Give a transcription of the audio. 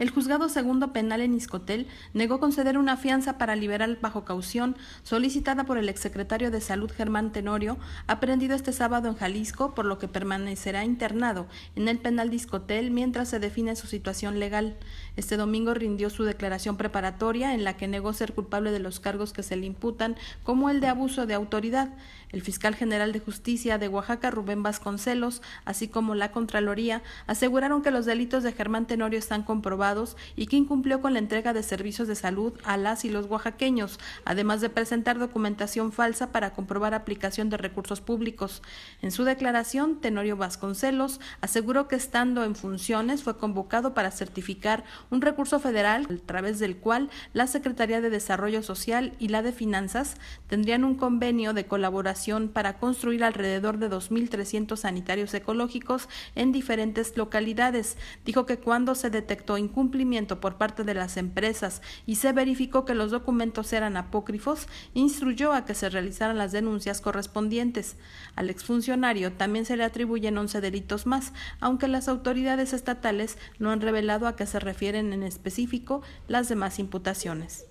El juzgado segundo penal en Iscotel negó conceder una fianza para liberar bajo caución solicitada por el exsecretario de Salud Germán Tenorio, aprendido este sábado en Jalisco, por lo que permanecerá internado en el penal de Iscotel mientras se define su situación legal. Este domingo rindió su declaración preparatoria en la que negó ser culpable de los cargos que se le imputan, como el de abuso de autoridad. El fiscal general de Justicia de Oaxaca, Rubén Vasconcelos, así como la Contraloría, aseguraron que los delitos de Germán Tenorio están comprobados y que incumplió con la entrega de servicios de salud a las y los oaxaqueños, además de presentar documentación falsa para comprobar aplicación de recursos públicos. En su declaración, Tenorio Vasconcelos aseguró que estando en funciones fue convocado para certificar un recurso federal a través del cual la Secretaría de Desarrollo Social y la de Finanzas tendrían un convenio de colaboración para construir alrededor de 2.300 sanitarios ecológicos en diferentes localidades. Dijo que cuando se detectó incumplimiento, cumplimiento por parte de las empresas y se verificó que los documentos eran apócrifos, instruyó a que se realizaran las denuncias correspondientes. Al exfuncionario también se le atribuyen 11 delitos más, aunque las autoridades estatales no han revelado a qué se refieren en específico las demás imputaciones.